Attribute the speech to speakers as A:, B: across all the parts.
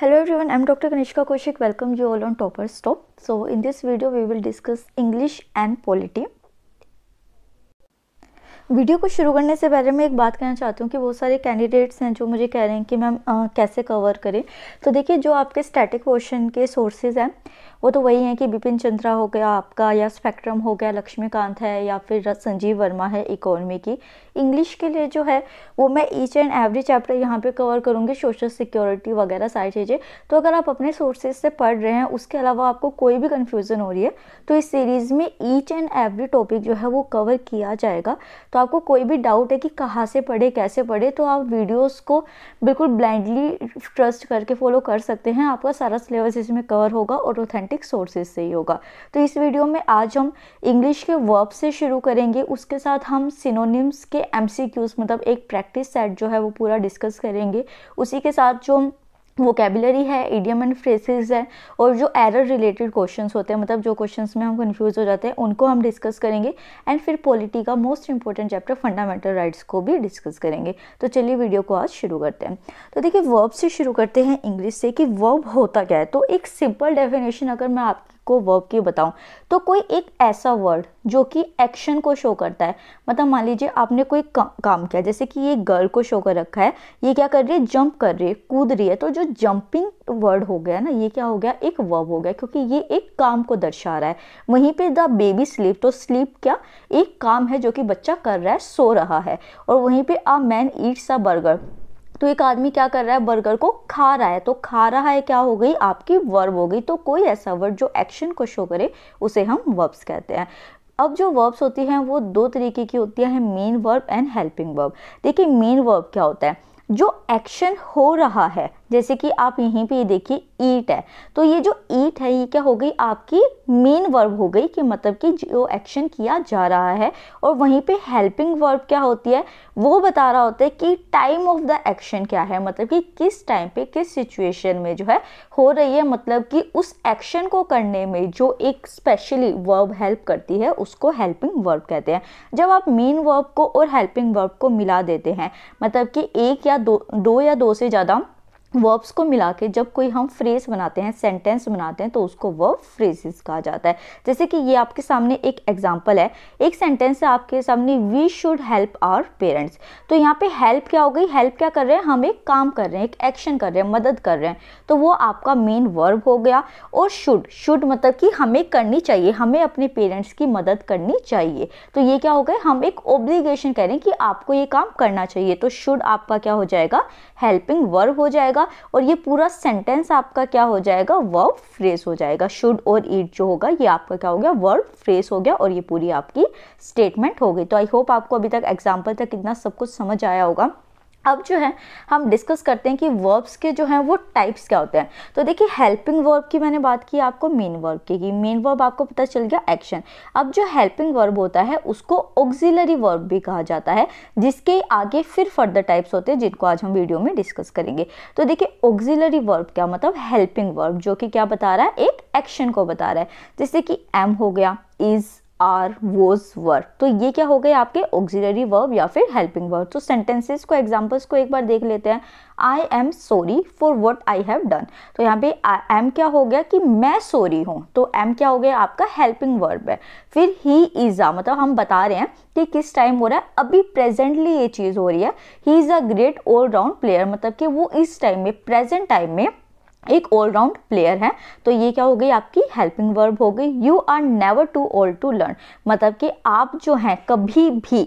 A: Hello everyone I am doctor Kanishka Kaushik welcome you all on Topper Stop so in this video we will discuss English and polity video को शुरू करने से पहले मैं एक बात कहना चाहती हूँ कि बहुत सारे कैंडिडेट्स हैं जो मुझे कह रहे हैं कि मैम कैसे कवर करें तो देखिए जो आपके स्टैटिक पोर्शन के सोर्सेज हैं वो तो वही है कि बिपिन चंद्रा हो गया आपका या स्पेक्ट्रम हो गया लक्ष्मीकांत है या फिर संजीव वर्मा है इकोनॉमी की इंग्लिश के लिए जो है वो मैं ईच एंड एवरी चैप्टर यहाँ पे कवर करूँगी सोशल सिक्योरिटी वगैरह सारी चीज़ें तो अगर आप अपने सोर्सेज से पढ़ रहे हैं उसके अलावा आपको कोई भी कन्फ्यूज़न हो रही है तो इस सीरीज़ में ईच एंड एवरी टॉपिक जो है वो कवर किया जाएगा तो आपको कोई भी डाउट है कि कहाँ से पढ़े कैसे पढ़े तो आप वीडियोज़ को बिल्कुल ब्लाइंडली ट्रस्ट करके फॉलो कर सकते हैं आपका सारा सिलेबस इसमें कवर होगा और ऑथेंटिक ऑथेंटिक सोर्सेज से ही होगा तो इस वीडियो में आज हम इंग्लिश के वर्ब से शुरू करेंगे उसके साथ हम सिनोनिम्स के एम मतलब एक प्रैक्टिस सेट जो है वो पूरा डिस्कस करेंगे उसी के साथ जो हम वोकेबलरी है एडियम एंड फ्रेसिस है और जो एरर रिलेटेड क्वेश्चंस होते हैं मतलब जो क्वेश्चंस में हम कंफ्यूज हो जाते हैं उनको हम डिस्कस करेंगे एंड फिर पॉलिटी का most important chapter fundamental rights को भी डिस्कस करेंगे तो चलिए वीडियो को आज शुरू करते हैं तो देखिए वर्ब से शुरू करते हैं इंग्लिश से कि वर्ब होता क्या है तो एक सिंपल डेफिनेशन अगर मैं आपके को वर्ब की बताऊं तो कोई एक ऐसा वर्ड जो कि एक्शन को शो करता है मतलब मान लीजिए आपने कोई का, काम किया जैसे कि ये गर्ल को शो कर रखा है ये क्या कर रही है जंप कर रही है कूद रही है तो जो जंपिंग वर्ड हो गया ना ये क्या हो गया एक वर्ब हो गया क्योंकि ये एक काम को दर्शा रहा है वहीं पर द बेबी स्लीप तो स्लीप क्या एक काम है जो कि बच्चा कर रहा है सो रहा है और वहीं पे a man eats a burger तो एक आदमी क्या कर रहा है बर्गर को खा रहा है तो खा रहा है क्या हो गई आपकी वर्ब हो गई तो कोई ऐसा वर्ड जो एक्शन को शो करे उसे हम वर्ब्स कहते हैं अब जो वर्ब्स होती हैं वो दो तरीके की होती है main verb and helping verb देखिए मेन वर्ब क्या होता है जो एक्शन हो रहा है जैसे कि आप यहीं पे देखिए ईट है तो ये जो ईट है ये क्या हो गई आपकी मेन वर्ब हो गई कि मतलब कि जो एक्शन किया जा रहा है और वहीं पे हेल्पिंग वर्ब क्या होती है वो बता रहा होता है कि टाइम ऑफ द एक्शन क्या है मतलब कि किस टाइम पे किस सिचुएशन में जो है हो रही है मतलब कि उस एक्शन को करने में जो एक स्पेशली वर्ब हेल्प करती है उसको हेल्पिंग वर्ब कहते हैं जब आप मेन वर्ब को और हेल्पिंग वर्ब को मिला देते हैं मतलब कि एक या दो दो या दो से ज़्यादा वर्ब्स को मिला के जब कोई हम फ्रेज बनाते हैं सेंटेंस बनाते हैं तो उसको वर्ब फ्रेजेस कहा जाता है जैसे कि ये आपके सामने एक एग्जांपल है एक सेंटेंस है आपके सामने we should help our parents तो यहाँ पे हेल्प क्या हो गई हेल्प क्या कर रहे हैं हम एक काम कर रहे हैं एक एक्शन कर रहे हैं मदद कर रहे हैं तो वो आपका मेन वर्ब हो गया और शुड शुड मतलब कि हमें करनी चाहिए हमें अपने पेरेंट्स की मदद करनी चाहिए तो ये क्या हो गया हम एक ओब्लिगेशन हैं कि आपको ये काम करना चाहिए तो शुड आपका क्या हो जाएगा हेल्पिंग वर्ब हो जाएगा जाएगा और ये पूरा सेंटेंस आपका क्या हो जाएगा वर्ब फ्रेज हो जाएगा शुड और ईट जो होगा ये आपका क्या हो गया वर्ब फ्रेज हो गया और ये पूरी आपकी स्टेटमेंट हो गई तो आई होप आपको अभी तक एग्जाम्पल तक इतना सब कुछ समझ आया होगा अब जो है हम डिस्कस करते हैं कि वर्ब्स के जो हैं वो टाइप्स क्या होते हैं तो देखिए हेल्पिंग वर्ब की मैंने बात की आपको मेन वर्ब की कि मेन वर्ब आपको पता चल गया एक्शन अब जो हेल्पिंग वर्ब होता है उसको ऑक्सिलरी वर्ब भी कहा जाता है जिसके आगे फिर फर्दर टाइप्स होते हैं जिनको आज हम वीडियो में डिस्कस करेंगे तो देखिए ऑक्सिलरी वर्ब क्या मतलब हेल्पिंग वर्ब जो कि क्या बता रहा है एक एक्शन को बता रहा है जैसे कि एम हो गया इज़ आर वोज वर्क तो ये क्या हो गए आपके ऑक्सिलरी वर्ब या फिर हेल्पिंग वर्ब तो सेंटेंसेस को एग्जाम्पल्स को एक बार देख लेते हैं I am sorry for what I have done तो यहाँ पे आई एम क्या हो गया कि मैं सॉरी हूँ तो एम क्या हो गया आपका हेल्पिंग वर्ब है फिर ही इज़ आ मतलब हम बता रहे हैं कि किस टाइम हो रहा है अभी प्रेजेंटली ये चीज़ हो रही है he is a great all round player मतलब कि वो इस टाइम में प्रेजेंट टाइम में एक ऑलराउंड प्लेयर है तो ये क्या हो गई आपकी हेल्पिंग वर्ब हो गई you are never too old to learn मतलब कि आप जो हैं कभी भी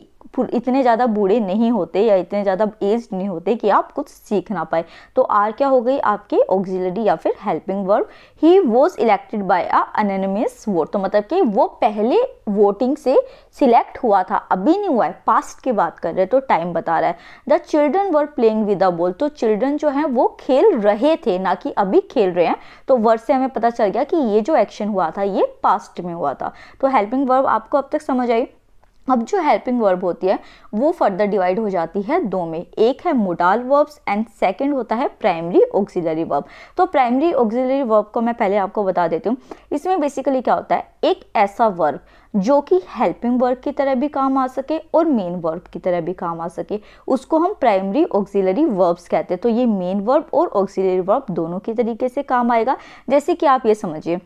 A: इतने ज़्यादा बूढ़े नहीं होते या इतने ज़्यादा एज नहीं होते कि आप कुछ सीख ना पाए तो आर क्या हो गई आपकी ऑक्सिलरी या फिर helping verb he was elected by a anonymous vote तो मतलब कि वो पहले वोटिंग से सिलेक्ट हुआ था अभी नहीं हुआ है पास्ट की बात कर रहे तो टाइम बता रहा है the children were playing with a ball तो चिल्ड्रन जो हैं वो खेल रहे थे ना कि अभी खेल रहे हैं तो वर्ड से हमें पता चल गया कि ये जो एक्शन हुआ था ये पास्ट में हुआ था तो हेल्पिंग वर्ब आपको अब तक समझ आई अब जो हेल्पिंग वर्ब होती है वो फर्दर डिवाइड हो जाती है दो में एक है मोडाल वर्ब्स एंड सेकंड होता है प्राइमरी ऑक्सिलरी वर्ब तो प्राइमरी ऑक्सिलरी वर्ब को मैं पहले आपको बता देती हूँ इसमें बेसिकली क्या होता है एक ऐसा वर्ब जो कि हेल्पिंग वर्ब की तरह भी काम आ सके और मेन वर्ब की तरह भी काम आ सके उसको हम प्राइमरी ऑक्सिलरी वर्ब्स कहते हैं तो ये मेन वर्ब और ऑक्सिलरी वर्ब दोनों के तरीके से काम आएगा जैसे कि आप ये समझिए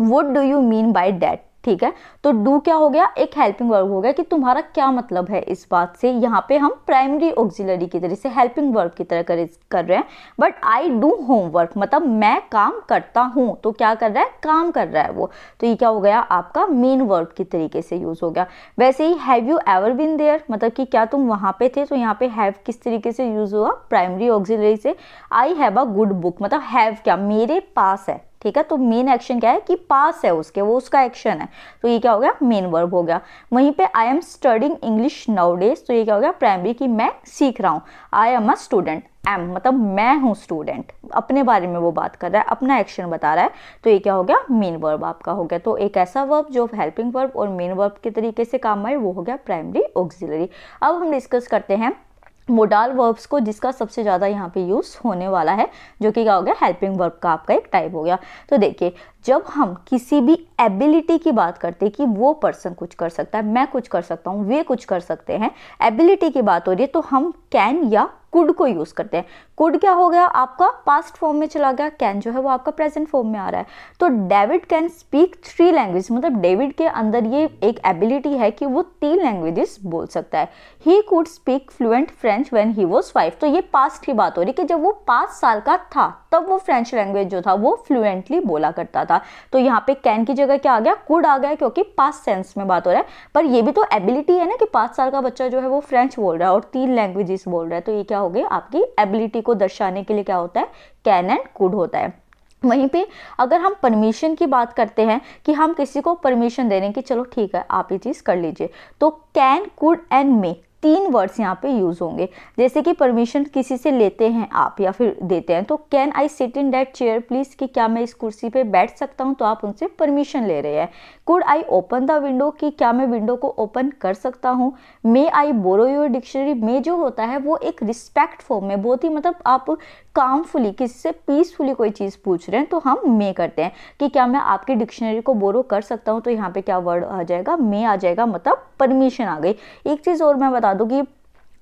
A: what do you mean by that ठीक है तो डू क्या हो गया एक हेल्पिंग वर्ब हो गया कि तुम्हारा क्या मतलब है इस बात से यहाँ पे हम प्राइमरी ऑक्सिलरी की तरह से हेल्पिंग वर्ब की तरह कर, कर रहे हैं बट आई डू होमवर्क मतलब मैं काम करता हूँ तो क्या कर रहा है काम कर रहा है वो तो ये क्या हो गया आपका मेन वर्ब की तरीके से यूज़ हो गया वैसे ही have you ever been there मतलब कि क्या तुम वहाँ पे थे तो यहाँ पे हैव किस तरीके से यूज़ हुआ प्राइमरी ऑक्सिलरी से I have a good book मतलब हैव क्या मेरे पास है ठीक है तो मेन एक्शन क्या है कि पास है उसके वो उसका एक्शन है तो ये क्या हो गया मेन वर्ब हो गया वहीं पे I am studying English nowadays तो ये क्या हो गया प्राइमरी की मैं सीख रहा हूँ I am a student am मतलब मैं हूँ स्टूडेंट अपने बारे में वो बात कर रहा है अपना एक्शन बता रहा है तो ये क्या हो गया मेन वर्ब आपका हो गया तो एक ऐसा वर्ब जो हेल्पिंग वर्ब और मेन वर्ब के तरीके से काम आए वो हो गया प्राइमरी ऑक्सिलरी अब हम डिस्कस करते हैं मोडाल वर्ब्स को जिसका सबसे ज़्यादा यहाँ पे यूज़ होने वाला है जो कि क्या हो गया हेल्पिंग वर्ब का आपका एक टाइप हो गया तो देखिए जब हम किसी भी एबिलिटी की बात करते हैं कि वो पर्सन कुछ कर सकता है मैं कुछ कर सकता हूँ वे कुछ कर सकते हैं एबिलिटी की बात हो रही है तो हम कैन या कुड को यूज़ करते हैं कुड क्या हो गया आपका पास्ट फॉर्म में चला गया कैन जो है वो आपका प्रेजेंट फॉर्म में आ रहा है तो David can speak three language मतलब डेविड के अंदर ये एक एबिलिटी है कि वो तीन लैंग्वेजेस बोल सकता है he could speak fluent French when he was five तो ये पास्ट की बात हो रही है कि जब वो पाँच साल का था तब वो फ्रेंच लैंग्वेज जो था वो फ्लुएंटली बोला करता था था तो यहाँ पे कैन की जगह क्या आ गया कुड आ गया क्योंकि पास सेंस में बात हो रहा है पर ये भी तो एबिलिटी है ना कि पाँच साल का बच्चा जो है वो फ्रेंच बोल रहा है और तीन लैंग्वेजेस बोल रहा है तो ये क्या हो गया आपकी एबिलिटी को दर्शाने के लिए क्या होता है कैन एंड कुड होता है वहीं पे अगर हम परमिशन की बात करते हैं कि हम किसी को परमिशन दे रहे हैं कि चलो ठीक है आप ये चीज़ कर लीजिए तो कैन कुड एंड मे तीन वर्ड्स यहाँ पे यूज़ होंगे जैसे कि परमिशन किसी से लेते हैं आप या फिर देते हैं तो can I sit in that chair please कि क्या मैं इस कुर्सी पे बैठ सकता हूँ तो आप उनसे परमिशन ले रहे हैं could I open the window कि क्या मैं विंडो को ओपन कर सकता हूँ मे आई बोरो योर डिक्शनरी मे जो होता है वो एक रिस्पेक्ट फॉर्म में बहुत ही मतलब आप कामफुली किसी से पीसफुली कोई चीज़ पूछ रहे हैं तो हम मे करते हैं कि क्या मैं आपकी डिक्शनरी को बोरो कर सकता हूँ तो यहाँ पे क्या वर्ड आ जाएगा मे आ जाएगा मतलब परमिशन आ गई एक चीज़ और मैं बता दूँ कि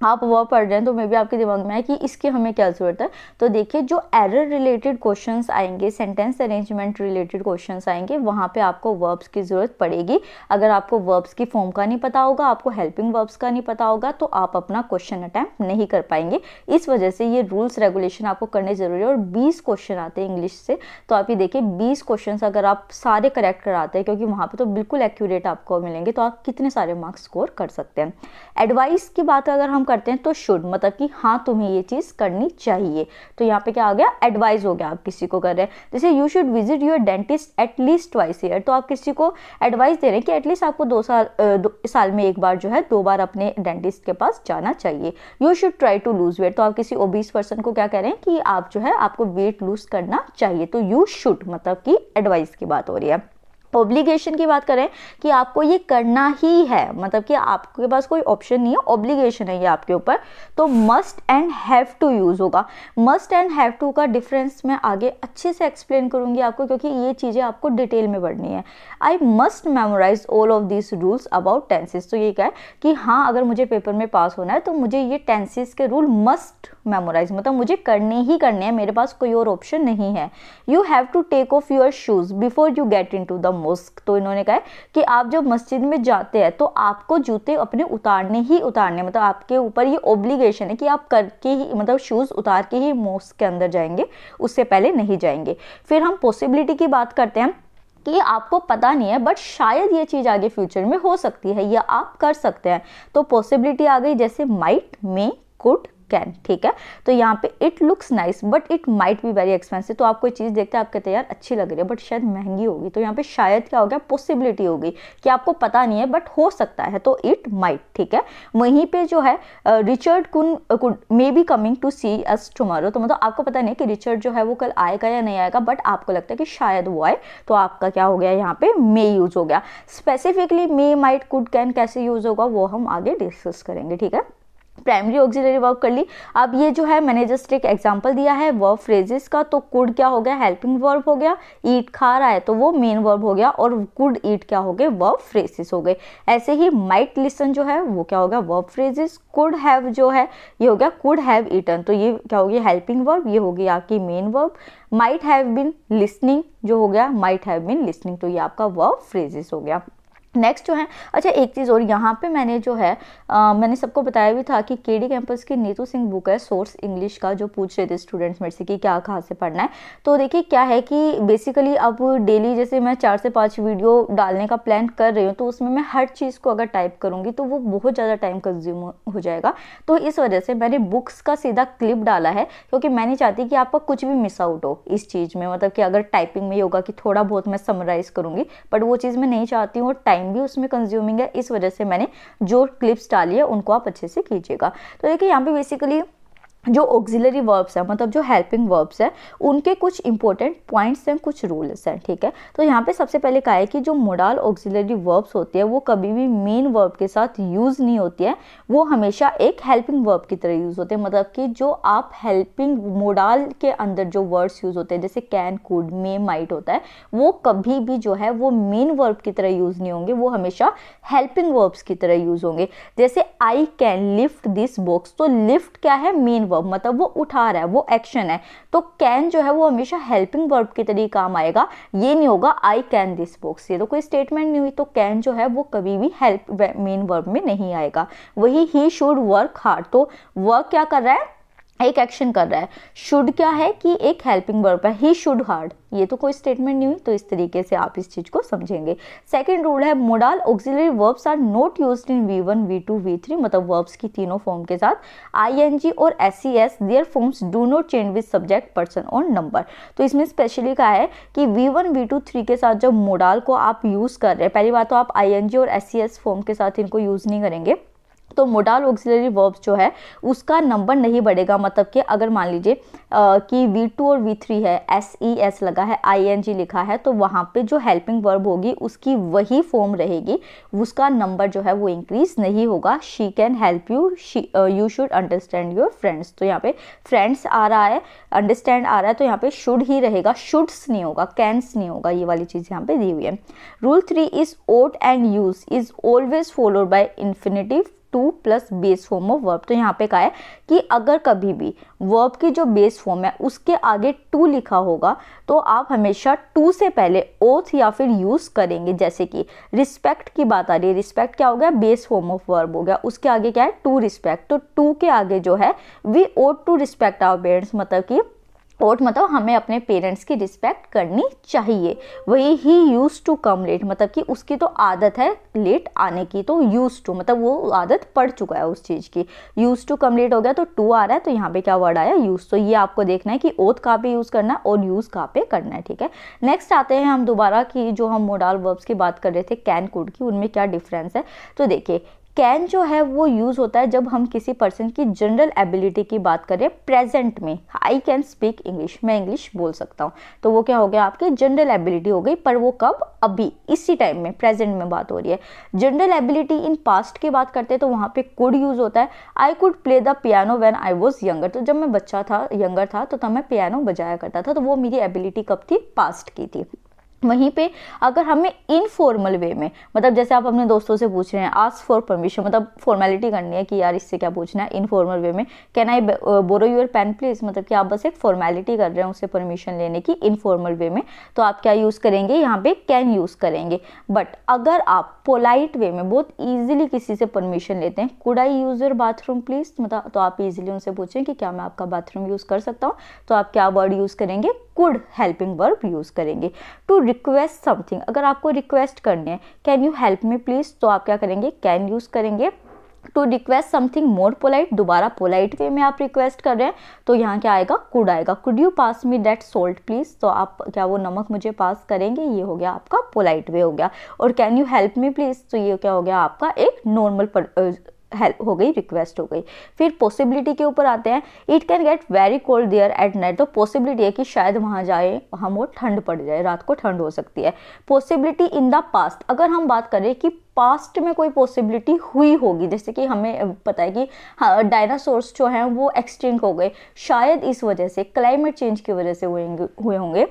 A: आप वह पढ़ रहे हैं तो मे भी आपके दिमाग में है कि इसकी हमें क्या ज़रूरत है तो देखिए जो एरर रिलेटेड क्वेश्चंस आएंगे सेंटेंस अरेंजमेंट रिलेटेड क्वेश्चंस आएंगे वहाँ पे आपको वर्ब्स की ज़रूरत पड़ेगी अगर आपको वर्ब्स की फॉर्म का नहीं पता होगा आपको हेल्पिंग वर्ब्स का नहीं पता होगा तो आप अपना क्वेश्चन अटैम्प्ट नहीं कर पाएंगे इस वजह से ये रूल्स रेगुलेशन आपको करने ज़रूरी है और बीस क्वेश्चन आते हैं इंग्लिश से तो आप ये देखिए बीस क्वेश्चन अगर आप सारे करेक्ट कराते हैं क्योंकि वहाँ पर तो बिल्कुल एक्यूरेट आपको मिलेंगे तो आप कितने सारे मार्क्स स्कोर कर सकते हैं एडवाइस की बात अगर हम करते हैं तो शुड मतलब कि हाँ तुम्हें ये चीज़ करनी चाहिए तो यहाँ पे क्या आ गया एडवाइस हो गया आप किसी को कर रहे हैं जैसे you should visit your dentist at least twice year तो आप किसी को एडवाइस दे रहे हैं कि एटलीस्ट आपको दो साल दो साल में एक बार जो है दो बार अपने डेंटिस्ट के पास जाना चाहिए you should try to lose weight तो आप किसी ओबीस पर्सन को क्या कह रहे हैं कि आप जो है आपको वेट लूज़ करना चाहिए तो यू शुड मतलब कि एडवाइस की बात हो रही है ऑब्लिगेशन की बात करें कि आपको ये करना ही है मतलब कि आपके पास कोई ऑप्शन नहीं है ऑब्लिगेशन है ये आपके ऊपर तो must and have to use होगा मस्ट एंड हैव टू का डिफरेंस मैं आगे अच्छे से एक्सप्लेन करूँगी आपको क्योंकि ये चीज़ें आपको डिटेल में पढ़नी है I must memorise all of this rules about tenses तो ये क्या है कि हाँ अगर मुझे पेपर में पास होना है तो मुझे ये टेंसिस के रूल मस्ट मेमोराइज मतलब मुझे करने ही करने हैं मेरे पास कोई और ऑप्शन नहीं है you have to take off your shoes before you get into the mosque तो इन्होंने कहा है कि आप जब मस्जिद में जाते हैं तो आपको जूते अपने उतारने ही उतारने मतलब आपके ऊपर ये ओब्लिगेशन है कि आप करके ही मतलब शूज़ उतार के ही मोस्क के अंदर जाएंगे उससे पहले नहीं जाएंगे फिर हम पॉसिबिलिटी की बात करते हैं कि आपको पता नहीं है बट शायद ये चीज़ आगे फ्यूचर में हो सकती है या आप कर सकते हैं तो पॉसिबिलिटी आ गई जैसे माइट मे कुड कैन ठीक है तो यहाँ पे it looks nice but it might be very expensive तो आप कोई चीज़ देखते हैं आप कहते हैं यार अच्छी लग रही है बट शायद महंगी होगी तो यहाँ पे शायद क्या हो गया पॉसिबिलिटी होगी कि आपको पता नहीं है बट हो सकता है तो इट माइट ठीक है वहीं पे जो है Richard Kuhn may be coming to see us tomorrow तो मतलब आपको पता नहीं कि रिचर्ड जो है वो कल आएगा या नहीं आएगा बट आपको लगता है कि शायद वो आए तो आपका क्या हो गया यहाँ पे मे यूज हो गया specifically may might could can कैसे यूज होगा वो हम आगे डिस्कस करेंगे ठीक है प्राइमरी ऑक्सिलरी वर्ब कर ली अब ये जो है मैंने जस्ट एक एग्जांपल दिया है वर्ब फ्रेजेस का तो कुड क्या हो गया हेल्पिंग वर्ब हो गया ईट खा रहा है तो वो मेन वर्ब हो गया और कुड ईट क्या हो गए वर्ब फ्रेजेस हो गए ऐसे ही माइट लिसन जो है वो क्या हो गया वर्ब फ्रेजेस कुड हैव जो है ये हो गया कुड हैव ईटन तो ये क्या होगी हेल्पिंग वर्ब ये होगी आपकी main verb might have been listening जो हो गया माइट हैव बिन लिसनिंग तो ये आपका वर्ब फ्रेजेस हो गया नेक्स्ट जो है अच्छा एक चीज़ और यहाँ पे मैंने जो है आ, मैंने सबको बताया भी था कि केडी कैंपस की नीतू सिंह बुक है सोर्स इंग्लिश का जो पूछ रहे थे स्टूडेंट्स मेरे से कि क्या कहाँ से पढ़ना है तो देखिए क्या है कि बेसिकली अब डेली जैसे मैं चार से पांच वीडियो डालने का प्लान कर रही हूँ तो उसमें मैं हर चीज़ को अगर टाइप करूँगी तो वो बहुत ज़्यादा टाइम कंज्यूम हो जाएगा तो इस वजह से मैंने बुक्स का सीधा क्लिप डाला है क्योंकि मैं नहीं चाहती कि आपका कुछ भी मिस आउट हो इस चीज़ में मतलब कि अगर टाइपिंग में ही होगा कि थोड़ा बहुत मैं समराइज़ करूँगी बट वो चीज़ मैं नहीं चाहती हूँ और टाइम टाइम भी उसमें कंज्यूमिंग है इस वजह से मैंने जो क्लिप्स डाली है उनको आप अच्छे से कीजिएगा तो देखिए यहाँ पे बेसिकली जो ऑक्सिलरी वर्ब्स हैं मतलब जो हेल्पिंग वर्ब्स हैं उनके कुछ इंपॉर्टेंट पॉइंट्स हैं कुछ रूल्स हैं ठीक है तो यहाँ पे सबसे पहले कहा है कि जो मोडाल ऑक्सिलरी वर्ब्स होती है वो कभी भी मेन वर्ब के साथ यूज़ नहीं होती है वो हमेशा एक हेल्पिंग वर्ब की तरह यूज़ होते हैं मतलब कि जो आप हेल्पिंग मोडाल के अंदर जो वर्ड्स यूज़ होते हैं जैसे कैन कुड मे माइट होता है वो कभी भी जो है वो मेन वर्ब की तरह यूज़ नहीं होंगे वो हमेशा हेल्पिंग वर्ब्स की तरह यूज़ होंगे जैसे I can lift this box तो लिफ्ट क्या है मेन वर्ब मतलब वो उठा रहा है वो एक्शन है तो कैन जो है वो हमेशा हेल्पिंग वर्ब के तरीके काम आएगा ये नहीं होगा आई कैन दिस बुक्स ये तो कोई स्टेटमेंट नहीं हुई तो कैन जो है वो कभी भी हेल्प मेन वर्ब में नहीं आएगा वही ही शुड वर्क हार्ड तो वर्क क्या कर रहा है एक एक्शन कर रहा है शुड क्या है कि एक हेल्पिंग वर्ब है ही शुड हार्ड ये तो कोई स्टेटमेंट नहीं हुई तो इस तरीके से आप इस चीज़ को समझेंगे सेकंड रूल है modal auxiliary verbs are not used in V one V two V three मतलब वर्ब्स की तीनों फॉर्म के साथ आई एन जी और S C S their forms do not change with subject person और number तो इसमें स्पेशली कहा है कि V one V two three के साथ जब मोडाल को आप यूज़ कर रहे हैं पहली बात तो आप आई एन जी और एस सी एस फॉर्म के साथ इनको यूज़ नहीं करेंगे तो मोडाल ऑक्सिलरी वर्ब्स जो है उसका नंबर नहीं बढ़ेगा मतलब कि अगर मान लीजिए कि वी टू और वी थ्री है एस ई एस लगा है आई एन जी लिखा है तो वहाँ पे जो हेल्पिंग वर्ब होगी उसकी वही फॉर्म रहेगी उसका नंबर जो है वो इंक्रीज नहीं होगा she can help you you should understand your friends तो यहाँ पे फ्रेंड्स आ रहा है अंडरस्टैंड आ रहा है तो यहाँ पे शुड ही रहेगा शुड्स नहीं होगा कैंस नहीं होगा ये वाली चीज़ यहाँ पे दी हुई है rule three is ought and use is always followed by infinitive to plus base form of verb तो यहाँ पे कहा है कि अगर कभी भी वर्ब की जो बेस फॉर्म है उसके आगे टू लिखा होगा तो आप हमेशा टू से पहले ओथ या फिर यूज़ करेंगे जैसे कि रिस्पेक्ट की बात आ रही है रिस्पेक्ट क्या हो गया बेस फॉर्म ऑफ वर्ब हो गया उसके आगे क्या है टू रिस्पेक्ट तो टू के आगे जो है we ought to respect our parents मतलब कि ओट मतलब हमें अपने पेरेंट्स की रिस्पेक्ट करनी चाहिए वही he used to come late मतलब कि उसकी तो आदत है लेट आने की तो यूज़ टू मतलब वो आदत पड़ चुका है उस चीज़ की यूज़ टू कम लेट हो गया तो टू आ रहा है तो यहाँ पे क्या वर्ड आया यूज़ तो ये आपको देखना है कि ओथ कहाँ पे यूज़ करना है और यूज़ कहाँ पे करना है ठीक है नेक्स्ट आते हैं हम दोबारा कि जो हम मोडाल वर्ब्स की बात कर रहे थे कैन कुड की उनमें क्या डिफरेंस है तो देखिए कैन जो है वो यूज़ होता है जब हम किसी पर्सन की जनरल एबिलिटी की बात करें प्रेजेंट में आई कैन स्पीक इंग्लिश मैं इंग्लिश बोल सकता हूँ तो वो क्या हो गया आपकी जनरल एबिलिटी हो गई पर वो कब अभी इसी टाइम में प्रेजेंट में बात हो रही है जनरल एबिलिटी इन पास्ट की बात करते हैं तो वहाँ पे कुड यूज़ होता है I could play the piano when I was younger तो जब मैं बच्चा था यंगर था तो तब मैं पियानो बजाया करता था तो वो मेरी एबिलिटी कब थी पास्ट की थी वहीं पे अगर हमें इनफॉर्मल वे में मतलब जैसे आप अपने दोस्तों से पूछ रहे हैं आस्क फॉर परमिशन मतलब फॉर्मेलिटी करनी है कि यार इससे क्या पूछना है इनफॉर्मल वे में can I borrow your pen please मतलब कि आप बस एक फॉर्मेलिटी कर रहे हैं उससे परमिशन लेने की इनफॉर्मल वे में तो आप क्या यूज़ करेंगे यहाँ पे कैन यूज़ करेंगे बट अगर आप पोलाइट वे में बहुत ईजिली किसी से परमिशन लेते हैं could I use your bathroom please मतलब तो आप ईजिली उनसे पूछें कि क्या मैं आपका बाथरूम यूज़ कर सकता हूँ तो आप क्या वर्ड यूज़ करेंगे कुड हेल्पिंग वर्ब यूज़ करेंगे टू रिक्वेस्ट समथिंग अगर आपको रिक्वेस्ट करनी है can you help me please तो आप क्या करेंगे कैन यूज़ करेंगे to request something more polite दोबारा पोलाइट वे में आप रिक्वेस्ट कर रहे हैं तो यहाँ क्या आएगा कुड आएगा could you pass me that salt please तो आप क्या वो नमक मुझे पास करेंगे ये हो गया आपका पोलाइट वे हो गया और can you help me please तो ये क्या हो गया आपका एक नॉर्मल हेल्प हो गई रिक्वेस्ट हो गई फिर पॉसिबिलिटी के ऊपर आते हैं it can get very cold there at night तो पॉसिबिलिटी है कि शायद वहाँ जाए हम वो ठंड पड़ जाए रात को ठंड हो सकती है पॉसिबिलिटी इन द पास्ट अगर हम बात करें कि पास्ट में कोई पॉसिबिलिटी हुई होगी जैसे कि हमें पता है कि डायनासोर्स हाँ, जो हैं वो एक्सटिंक हो गए शायद इस वजह से क्लाइमेट चेंज की वजह से हुए हुए होंगे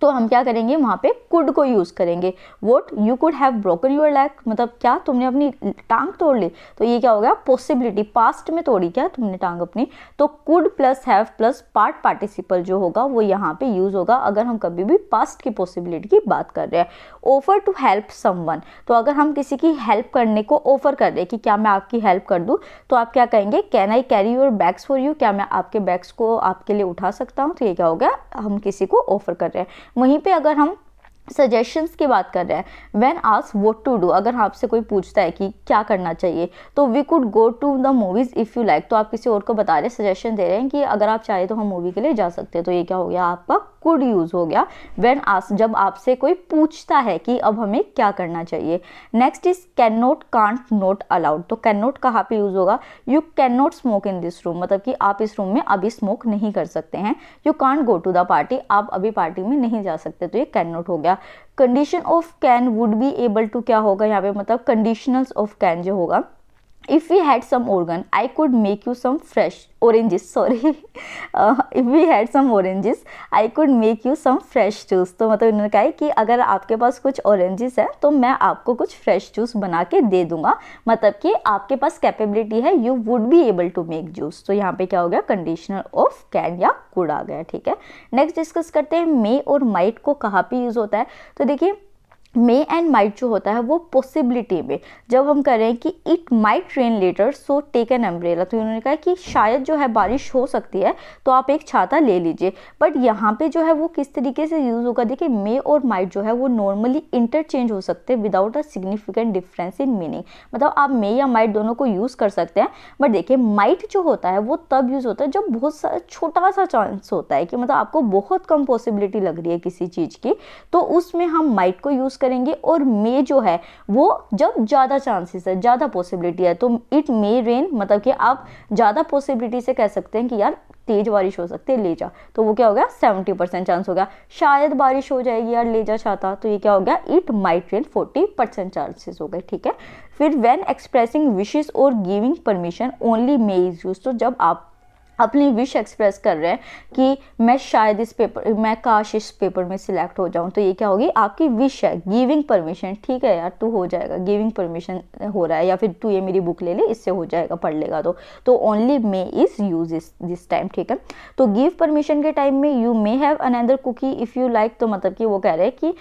A: तो हम क्या करेंगे वहाँ पे कुड को यूज़ करेंगे what you could have broken your leg मतलब क्या तुमने अपनी टांग तोड़ ली तो ये क्या हो गया पॉसिबिलिटी पास्ट में तोड़ी क्या तुमने टांग अपनी तो could plus have plus part participle जो होगा वो यहाँ पे यूज़ होगा अगर हम कभी भी पास्ट की पॉसिबिलिटी की बात कर रहे हैं ऑफर टू हेल्प सम तो अगर हम किसी की हेल्प करने को ऑफर कर रहे हैं कि क्या मैं आपकी हेल्प कर दूँ तो आप क्या कहेंगे can I carry your bags for you क्या मैं आपके बैग्स को आपके लिए उठा सकता हूँ तो ये क्या हो गया हम किसी को ऑफर कर रहे हैं वहीं पे अगर हम सजेशंस की बात कर रहे हैं when ask what to do अगर आपसे कोई पूछता है कि क्या करना चाहिए तो we could go to the movies if you like तो आप किसी और को बता रहे सजेशन दे रहे हैं कि अगर आप चाहें तो हम मूवी के लिए जा सकते हैं तो ये क्या हो गया आपका कुड यूज़ हो गया वैन आस जब आपसे कोई पूछता है कि अब हमें क्या करना चाहिए next is can not can't not allowed तो कैन नोट कहाँ पर यूज़ होगा you can not smoke in this room मतलब कि आप इस रूम में अभी स्मोक नहीं कर सकते हैं you can't go to the party आप अभी पार्टी में नहीं जा सकते तो ये कैन नोट हो गया condition of can would be able to क्या होगा यहाँ पे मतलब कंडीशनल्स ऑफ कैन जो होगा if we had some organ i could make you some fresh oranges sorry uh, if we had some oranges i could make you some fresh juice तो मतलब इन्होंने कहा कि अगर आपके पास कुछ oranges है तो मैं आपको कुछ fresh juice बना के दे दूंगा मतलब कि आपके पास capability है you would be able to make juice तो यहाँ पे क्या हो गया conditional of can या could आ गया ठीक है next discuss करते हैं may और might को कहाँ पे use होता है तो देखिए मे एंड माइट जो होता है वो पॉसिबिलिटी में जब हम कर रहे हैं कि it might rain later so take an umbrella तो इन्होंने कहा कि शायद जो है बारिश हो सकती है तो आप एक छाता ले लीजिए बट यहाँ पे जो है वो किस तरीके से यूज़ होगा देखिए मे और माइट जो है वो नॉर्मली इंटरचेंज हो सकते हैं without a significant difference in meaning मतलब आप मे या माइट दोनों को यूज़ कर सकते हैं बट देखिए माइट जो होता है वो तब यूज़ होता है जब बहुत छोटा सा चांस होता है कि मतलब आपको बहुत कम पॉसिबिलिटी लग रही है किसी चीज़ की तो उसमें हम माइट को यूज़ करेंगे और मे जो है वो जब ज़्यादा चांसेस है ज़्यादा पॉसिबिलिटी है तो इट मे रेन मतलब कि आप ज़्यादा पॉसिबिलिटी से कह सकते हैं कि यार तेज बारिश हो सकती है ले जा तो वो क्या हो गया सेवेंटी परसेंट चांस हो गया शायद बारिश हो जाएगी यार ले जा चाहता तो ये क्या हो गया it might rain forty percent chances हो गए ठीक है फिर वैन एक्सप्रेसिंग विशेज और giving permission only may is use तो जब आप अपनी विश एक्सप्रेस कर रहे हैं कि मैं शायद इस पेपर मैं काश इस पेपर में सिलेक्ट हो जाऊं तो ये क्या होगी आपकी विश है गिविंग परमिशन ठीक है यार तू हो जाएगा गिविंग परमिशन हो रहा है या फिर तू ये मेरी बुक ले ले इससे हो जाएगा पढ़ लेगा तो तो ओनली मे इज़ यूज इस दिस टाइम ठीक है तो गिव परमिशन के टाइम में you may have another cookie if you like तो मतलब कि वो कह रहे हैं कि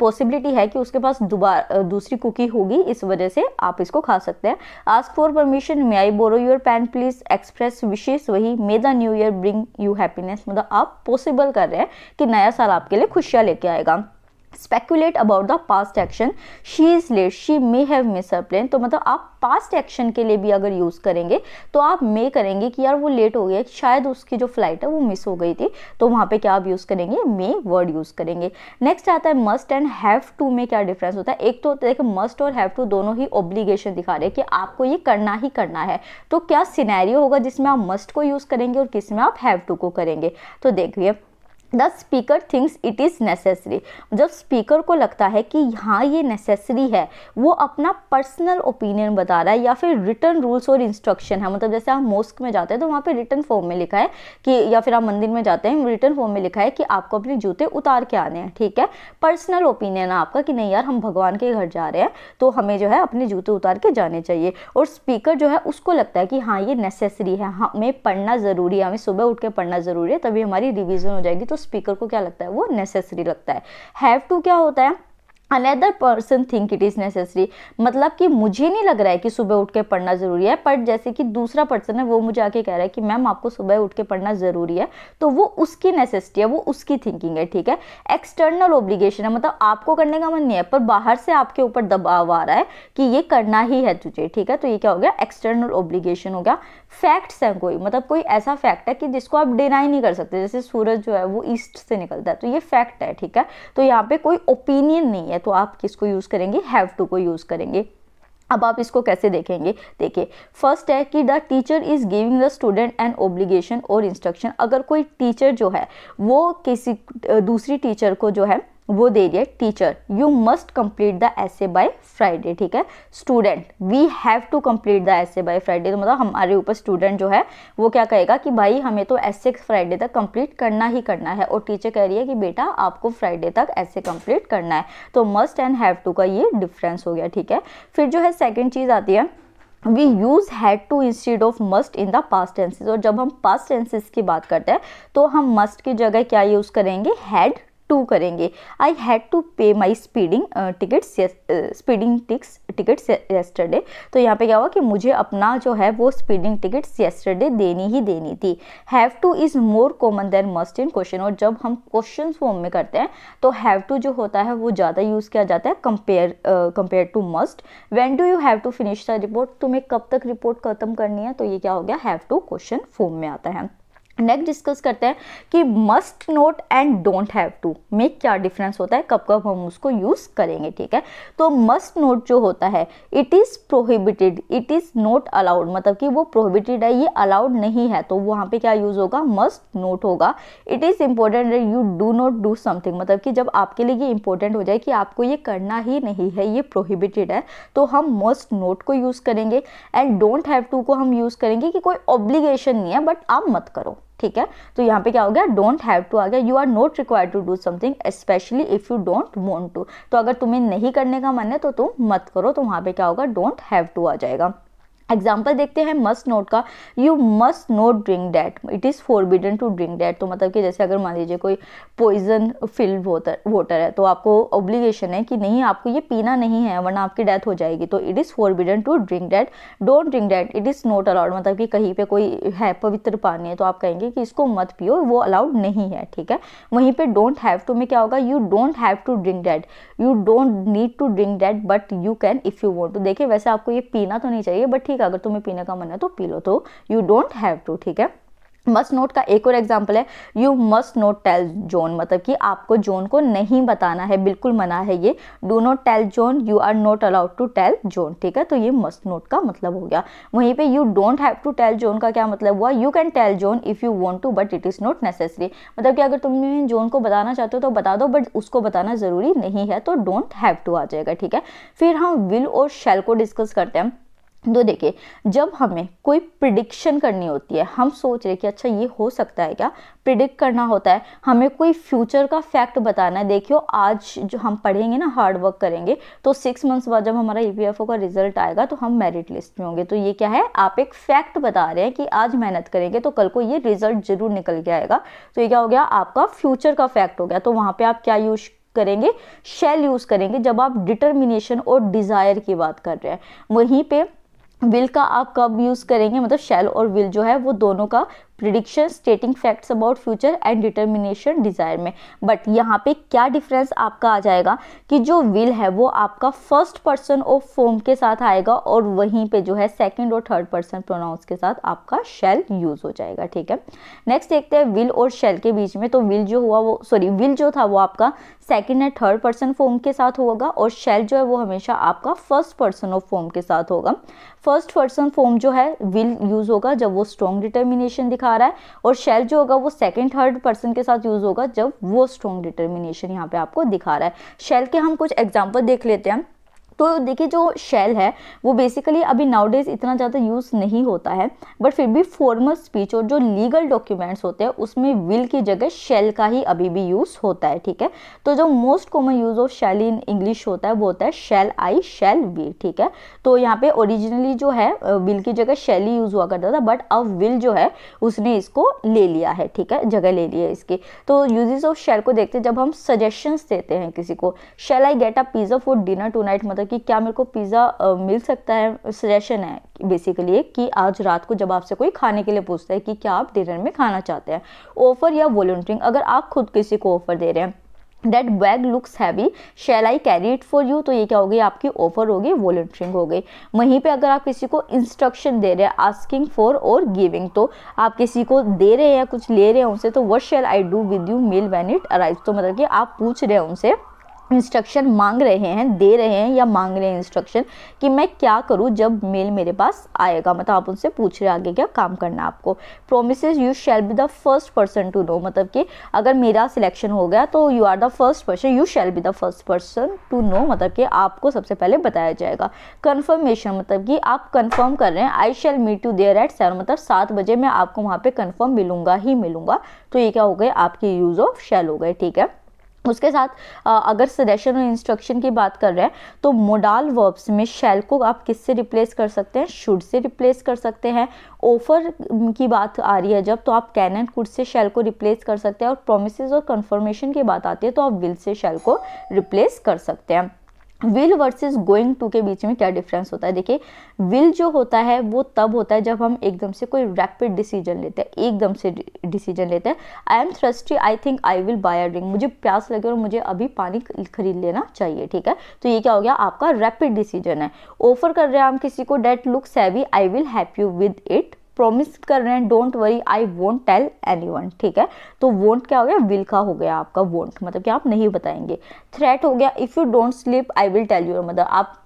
A: पॉसिबिलिटी है कि उसके पास दोबारा दूसरी कुकी होगी इस वजह से आप इसको खा सकते हैं ask for permission may I borrow your pen please express wishes वही may the new year bring you happiness मतलब आप पॉसिबल कर रहे हैं कि नया साल आपके लिए खुशियाँ लेके आएगा speculate about the past action she is late she may have miss a plane तो मतलब आप पास्ट एक्शन के लिए भी अगर यूज़ करेंगे तो आप मे करेंगे कि यार वो लेट हो गया शायद उसकी जो फ्लाइट है वो मिस हो गई थी तो वहाँ पे क्या आप यूज़ करेंगे मे वर्ड यूज़ करेंगे नेक्स्ट आता है मस्ट एंड हैव टू में क्या डिफरेंस होता है एक तो देखो मस्ट और हैव टू दोनों ही ऑब्लीगेशन दिखा रहे हैं कि आपको ये करना ही करना है तो क्या सीनैरियो होगा जिसमें आप मस्ट को यूज़ करेंगे और किस में आप हैव टू को करेंगे तो देखिए the speaker thinks it is necessary जब स्पीकर को लगता है कि हाँ ये नेसेसरी है वो अपना पर्सनल ओपिनियन बता रहा है या फिर रिटर्न रूल्स और इंस्ट्रक्शन है मतलब जैसे आप मोस्क में जाते हैं तो वहाँ पे रिटर्न फॉर्म में लिखा है कि या फिर आप मंदिर में जाते हैं रिटर्न फॉर्म में लिखा है कि आपको अपने जूते उतार के आने हैं ठीक है पर्सनल ओपिनियन है आपका कि नहीं यार हम भगवान के घर जा रहे हैं तो हमें जो है अपने जूते उतार के जाने चाहिए और स्पीकर जो है उसको लगता है कि हाँ ये नेसेसरी है हमें पढ़ना ज़रूरी है हमें सुबह उठ के पढ़ना ज़रूरी है तभी हमारी रिविज़न हो जाएगी तो स्पीकर को क्या लगता है वो नेसेसरी लगता है हैव टू क्या होता है another person think it is necessary मतलब कि मुझे नहीं लग रहा है कि सुबह उठ के पढ़ना ज़रूरी है बट जैसे कि दूसरा पर्सन है वो मुझे आके कह रहा है कि मैम आपको सुबह उठ के पढ़ना ज़रूरी है तो वो उसकी नेसेसिटी है वो उसकी थिंकिंग है ठीक है एक्सटर्नल ओब्लीगेशन है मतलब आपको करने का मन नहीं है पर बाहर से आपके ऊपर दबाव आ रहा है कि ये करना ही है तुझे ठीक है तो ये क्या हो गया एक्सटर्नल ओब्लीगेशन हो गया फैक्ट्स हैं कोई मतलब कोई ऐसा फैक्ट है कि जिसको आप डिनाई नहीं कर सकते जैसे सूरज जो है वो ईस्ट से निकलता है तो ये फैक्ट है ठीक है तो यहाँ पे कोई ओपिनियन नहीं है तो आप किसको यूज़ करेंगे हैव टू को यूज़ करेंगे अब आप इसको कैसे देखेंगे देखिए फर्स्ट है कि the teacher is giving the student an obligation और इंस्ट्रक्शन अगर कोई टीचर जो है वो किसी दूसरी टीचर को जो है वो दे रही है teacher you must complete the essay by Friday ठीक है student we have to complete the essay by Friday तो मतलब हमारे ऊपर स्टूडेंट जो है वो क्या कहेगा कि भाई हमें तो ऐसे फ्राइडे तक कंप्लीट करना ही करना है और टीचर कह रही है कि बेटा आपको फ्राइडे तक ऐसे कंप्लीट करना है तो मस्ट एंड हैव टू का ये डिफरेंस हो गया ठीक है फिर जो है सेकेंड चीज़ आती है we use had to instead of must in the past tenses और जब हम पास्ट टेंसेज की बात करते हैं तो हम मस्ट की जगह क्या यूज़ करेंगे हैड टू करेंगे आई had to pay my speeding tickets speeding ticks tickets yesterday तो यहाँ पे क्या हुआ कि मुझे अपना जो है वो स्पीडिंग टिकट्स येस्टरडे देनी ही देनी थी have to is more common than must in question और जब हम क्वेश्चन फॉर्म में करते हैं तो हैव टू जो होता है वो ज़्यादा यूज़ किया जाता है compare compare to must when do you have to finish the report तुम्हें कब तक रिपोर्ट ख़त्म करनी है तो ये क्या हो गया हैव टू क्वेश्चन फॉर्म में आता है नेक्स्ट डिस्कस करते हैं कि must not and don't have to में क्या डिफरेंस होता है कब कब हम उसको यूज़ करेंगे ठीक है तो मस्ट नोट जो होता है it is prohibited it is not allowed मतलब कि वो प्रोहिबिटेड है ये अलाउड नहीं है तो वहाँ पे क्या यूज़ होगा मस्ट नोट होगा it is important you do not do something मतलब कि जब आपके लिए ये इंपॉर्टेंट हो जाए कि आपको ये करना ही नहीं है ये प्रोहिबिटेड है तो हम मस्ट नोट को यूज़ करेंगे एंड डोंट हैव टू को हम यूज़ करेंगे कि कोई ऑब्लिगेशन नहीं है बट आप मत करो ठीक है तो यहाँ पे क्या हो गया डोंट हैव टू आ गया you are not require to do something specially if you don't want to तो अगर तुम्हें नहीं करने का मन है तो तुम मत करो तो वहाँ पे क्या होगा डोंट हैव टू आ जाएगा एग्जाम्पल देखते हैं मस्ट नोट का you must not drink that it is forbidden to drink that तो मतलब कि जैसे अगर मान लीजिए कोई पॉइजन फिल्ड वोटर है तो आपको ऑब्लिगेशन है कि नहीं आपको ये पीना नहीं है वरना आपकी डेथ हो जाएगी तो it is forbidden to drink that don't drink that it is not allowed मतलब कि कहीं पर कोई है पवित्र पानी है तो आप कहेंगे कि इसको मत पियो वो अलाउड नहीं है ठीक है वहीं पर डोंट हैव टू में क्या होगा you don't have to drink that you don't need to drink that but you can if you want to देखिए वैसे आपको ये पीना तो नहीं चाहिए बट ठीक रहेगा अगर तुम्हें पीने का मन है तो पी लो तो यू डोंट हैव टू ठीक है मस्ट नोट का एक और एग्जाम्पल है you must not tell John मतलब कि आपको जोन को नहीं बताना है बिल्कुल मना है ये do not tell John you are not allowed to tell John ठीक है तो ये मस्ट नोट का मतलब हो गया वहीं पे you don't have to tell John का क्या मतलब हुआ you can tell John if you want to but it is not necessary मतलब कि अगर तुम जोन को बताना चाहते हो तो बता दो बट उसको बताना ज़रूरी नहीं है तो डोंट हैव टू आ जाएगा ठीक है फिर हम विल और शेल को डिस्कस करते हैं तो देखिए जब हमें कोई प्रिडिक्शन करनी होती है हम सोच रहे कि अच्छा ये हो सकता है क्या प्रिडिक्ट करना होता है हमें कोई फ्यूचर का फैक्ट बताना है देखियो आज जो हम पढ़ेंगे ना हार्ड वर्क करेंगे तो सिक्स मंथ्स बाद जब हमारा ई का रिजल्ट आएगा तो हम मेरिट लिस्ट में होंगे तो ये क्या है आप एक फैक्ट बता रहे हैं कि आज मेहनत करेंगे तो कल को ये रिजल्ट जरूर निकल के आएगा तो ये क्या हो गया आपका फ्यूचर का फैक्ट हो गया तो वहाँ पर आप क्या यूज करेंगे शेल यूज़ करेंगे जब आप डिटर्मिनेशन और डिज़ायर की बात कर रहे हैं वहीं पे विल का आप कब यूज़ करेंगे मतलब शेल और विल जो है वो दोनों का prediction stating facts about future and determination desire में बट यहाँ पे क्या डिफरेंस आपका आ जाएगा कि जो विल है वो आपका फर्स्ट पर्सन ऑफ फॉर्म के साथ आएगा और वहीं पे जो है सेकंड और थर्ड पर्सन प्रोनाउंस के साथ आपका शेल यूज़ हो जाएगा ठीक है नेक्स्ट देखते हैं विल और शेल के बीच में तो विल जो हुआ वो सॉरी विल जो था वो आपका second and third person form के साथ होगा और शेल जो है वो हमेशा आपका फर्स्ट पर्सन ऑफ फॉर्म के साथ होगा फर्स्ट पर्सन फॉर्म जो है विल यूज़ होगा जब वो स्ट्रॉन्ग डिटर्मिनेशन दिखा दिखा रहा है और शेल जो होगा वो सेकेंड थर्ड पर्सन के साथ यूज़ होगा जब वो स्ट्रॉन्ग डिटर्मिनेशन यहाँ पे आपको दिखा रहा है शेल के हम कुछ एग्जाम्पल देख लेते हैं तो देखिए जो शेल है वो बेसिकली अभी नाउडेज इतना ज़्यादा यूज़ नहीं होता है बट फिर भी फॉर्मल स्पीच और जो लीगल डॉक्यूमेंट्स होते हैं उसमें विल की जगह शेल का ही अभी भी यूज़ होता है ठीक है तो जो most common use of shall in English होता है वो होता है शेल आई शेल वी ठीक है तो यहाँ पे ओरिजिनली जो है विल की जगह शेल ही यूज़ हुआ करता था बट अब विल जो है उसने इसको ले लिया है ठीक है जगह ले लिया है इसकी तो यूज ऑफ शेल को देखते जब हम सजेशंस देते हैं किसी को shall I get a pizza for dinner tonight मतलब था मतलब कि क्या मेरे को पिज़्ज़ा मिल सकता है सजेशन है बेसिकली कि आज रात को जब आपसे कोई खाने के लिए पूछता है कि क्या आप डिनर में खाना चाहते हैं ऑफ़र या वॉल्टियरिंग अगर आप खुद किसी को ऑफ़र दे रहे हैं That bag looks heavy. Shall I carry it for you? तो ये क्या हो गई आपकी ऑफर होगी वॉल्टियरिंग हो गई वहीं पे अगर आप किसी को इंस्ट्रक्शन दे रहे हैं आस्किंग फॉर और गिविंग तो आप किसी को दे रहे हैं या कुछ ले रहे हैं उनसे तो what shall I do with you mail when it arrive तो मतलब कि आप पूछ रहे हैं उनसे इंस्ट्रक्शन मांग रहे हैं दे रहे हैं या मांग रहे हैं इंस्ट्रक्शन कि मैं क्या करूं जब मेल मेरे पास आएगा मतलब आप उनसे पूछ रहे आगे क्या काम करना आपको promise you shall be the first person to know मतलब कि अगर मेरा सिलेक्शन हो गया तो you are the first person you shall be the first person to know मतलब कि आपको सबसे पहले बताया जाएगा कन्फर्मेशन मतलब कि आप कन्फर्म कर रहे हैं I shall meet to there at seven मतलब सात बजे मैं आपको वहाँ पर कन्फर्म मिलूंगा ही मिलूंगा तो ये क्या हो गए आपके यूज़ ऑफ शैल हो गए ठीक है उसके साथ अगर सजेशन और इंस्ट्रक्शन की बात कर रहे हैं तो मोडाल वर्ब्स में शैल को आप किससे रिप्लेस कर सकते हैं शुड से रिप्लेस कर सकते हैं ऑफर की बात आ रही है जब तो आप कैन एंड कुड से शैल को रिप्लेस कर सकते हैं और प्रोमिस और कन्फर्मेशन की बात आती है तो आप विल से शैल को रिप्लेस कर सकते हैं विल वर्सेस गोइंग टू के बीच में क्या डिफरेंस होता है देखिए विल जो होता है वो तब होता है जब हम एकदम से कोई रैपिड डिसीजन लेते हैं एकदम से डिसीजन लेते हैं I am thirsty I think I will buy a drink मुझे प्यास लगे और मुझे अभी पानी खरीद लेना चाहिए ठीक है तो ये क्या हो गया आपका रैपिड डिसीजन है ऑफर कर रहे हैं हम किसी को that looks heavy I will help you with it promise कर रहे हैं don't worry I won't tell anyone ठीक है तो वोंट क्या हो गया विल का हो गया आपका वोंट मतलब कि आप नहीं बताएंगे थ्रेट हो गया if you don't sleep I will tell you मतलब आप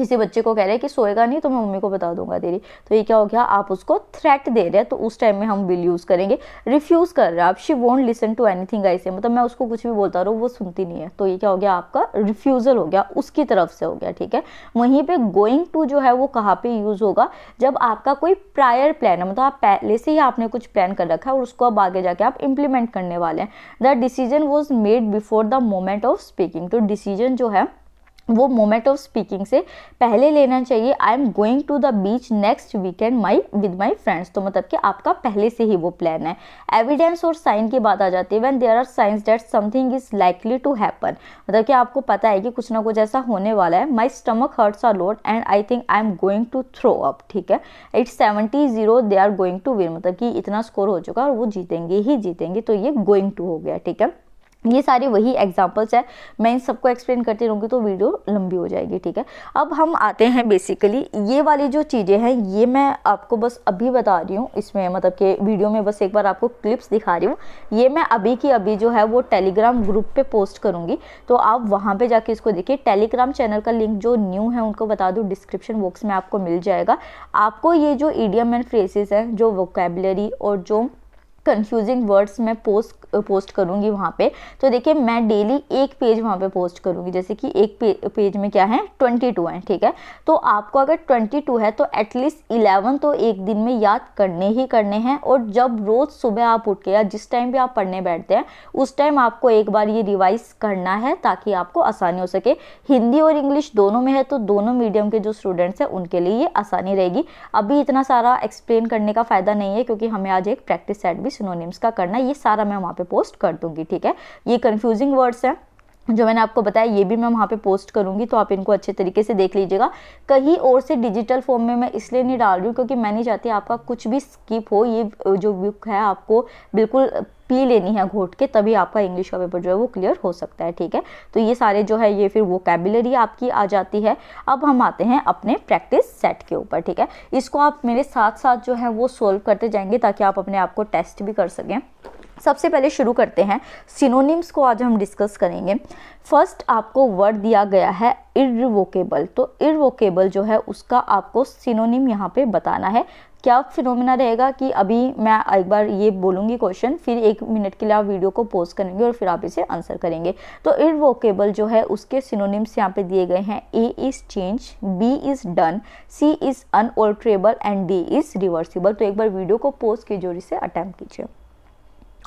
A: किसी बच्चे को कह रहे हैं कि सोएगा नहीं तो मैं मम्मी को बता दूंगा तेरी तो ये क्या हो गया आप उसको थ्रेट दे रहे हैं तो उस टाइम में हम विल यूज़ करेंगे रिफ्यूज़ कर रहे हैं आप she won't listen to anything ऐसे मतलब मैं उसको कुछ भी बोलता रहा वो सुनती नहीं है तो ये क्या हो गया आपका रिफ्यूज़ल हो गया उसकी तरफ से हो गया ठीक है वहीं पर गोइंग टू जो है वो कहाँ पर यूज़ होगा जब आपका कोई प्रायर प्लान है मतलब आप पहले से ही आपने कुछ प्लान कर रखा है और उसको अब आगे जाके आप इम्प्लीमेंट करने वाले हैं the decision was made before the moment of speaking तो डिसीजन जो है वो मोमेंट ऑफ स्पीकिंग से पहले लेना चाहिए I am going to the beach next weekend my with my friends तो मतलब कि आपका पहले से ही वो प्लान है एविडेंस और साइन की बात आ जाती है when there are signs that something is likely to happen मतलब कि आपको पता है कि कुछ ना कुछ ऐसा होने वाला है my stomach hurts a lot and I think I am going to throw up ठीक है it's seventy zero they are going to win मतलब कि इतना स्कोर हो चुका है और वो जीतेंगे ही जीतेंगे तो ये गोइंग टू हो गया ठीक है ये सारे वही एग्जाम्पल्स हैं मैं इन सबको एक्सप्लेन करती रहूँगी तो वीडियो लंबी हो जाएगी ठीक है अब हम आते हैं बेसिकली ये वाली जो चीज़ें हैं ये मैं आपको बस अभी बता रही हूँ इसमें मतलब कि वीडियो में बस एक बार आपको क्लिप्स दिखा रही हूँ ये मैं अभी की अभी जो है वो टेलीग्राम ग्रुप पर पोस्ट करूँगी तो आप वहाँ पर जाके इसको देखिए टेलीग्राम चैनल का लिंक जो न्यू है उनको बता दूँ डिस्क्रिप्शन बॉक्स में आपको मिल जाएगा आपको ये जो ई एंड फ्रेसिस हैं जो वोकेबलरी और जो कंफ्यूजिंग वर्ड्स मैं पोस्ट पोस्ट करूँगी वहाँ पे तो देखिए मैं डेली एक पेज वहाँ पे पोस्ट करूँगी जैसे कि एक पे, पेज में क्या है ट्वेंटी टू है ठीक है तो आपको अगर ट्वेंटी टू है तो एटलीस्ट इलेवन तो एक दिन में याद करने ही करने हैं और जब रोज़ सुबह आप उठ के या जिस टाइम भी आप पढ़ने बैठते हैं उस टाइम आपको एक बार ये रिवाइज करना है ताकि आपको आसानी हो सके हिंदी और इंग्लिश दोनों में है तो दोनों मीडियम के जो स्टूडेंट्स हैं उनके लिए ये आसानी रहेगी अभी इतना सारा एक्सप्लेन करने का फ़ायदा नहीं है क्योंकि हमें आज एक प्रैक्टिस सेट भी भी सिनोनिम्स का करना ये सारा मैं वहाँ पे पोस्ट कर दूँगी ठीक है ये कन्फ्यूजिंग वर्ड्स हैं जो मैंने आपको बताया ये भी मैं वहाँ पे पोस्ट करूँगी तो आप इनको अच्छे तरीके से देख लीजिएगा कहीं और से डिजिटल फॉर्म में मैं इसलिए नहीं डाल रही हूँ क्योंकि मैं नहीं चाहती आपका कुछ भी स्किप हो ये जो बुक है आपको बिल्कुल पी लेनी है घोट के तभी आपका इंग्लिश का पेपर जो है वो क्लियर हो सकता है ठीक है तो ये सारे जो है ये फिर वो कैबिलरी आपकी आ जाती है अब हम आते हैं अपने प्रैक्टिस सेट के ऊपर ठीक है इसको आप मेरे साथ साथ जो है वो सोल्व करते जाएंगे ताकि आप अपने आप को टेस्ट भी कर सकें सबसे पहले शुरू करते हैं सिनोनिम्स को आज हम डिस्कस करेंगे फर्स्ट आपको वर्ड दिया गया है इरिवोकेबल तो इरिवोकेबल जो है उसका आपको सिनोनिम यहाँ पे बताना है क्या फिनोमिना रहेगा कि अभी मैं एक बार ये बोलूँगी क्वेश्चन फिर एक मिनट के लिए आप वीडियो को पोस्ट करेंगे और फिर आप इसे आंसर करेंगे तो इनवोकेबल जो है उसके सिनोनिम्स यहाँ पे दिए गए हैं A is change B is done C is unalterable and D is reversible तो एक बार वीडियो को पोस्ट कीजिए और इसे अटैम्प्ट कीजिए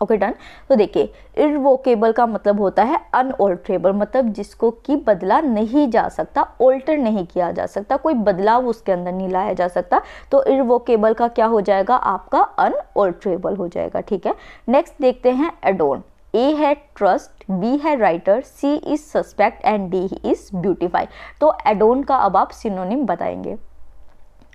A: ओके डन तो देखिए इरवोकेबल का मतलब होता है अनऑल्ट्रेबल मतलब जिसको कि बदला नहीं जा सकता ऑल्टर नहीं किया जा सकता कोई बदलाव उसके अंदर नहीं लाया जा सकता तो इरवोकेबल का क्या हो जाएगा आपका अनऑल्ट्रेबल हो जाएगा ठीक है नेक्स्ट देखते हैं एडोन ए है ट्रस्ट बी है writer C is suspect and D is beautify तो एडोन का अब आप सिनोनिम बताएंगे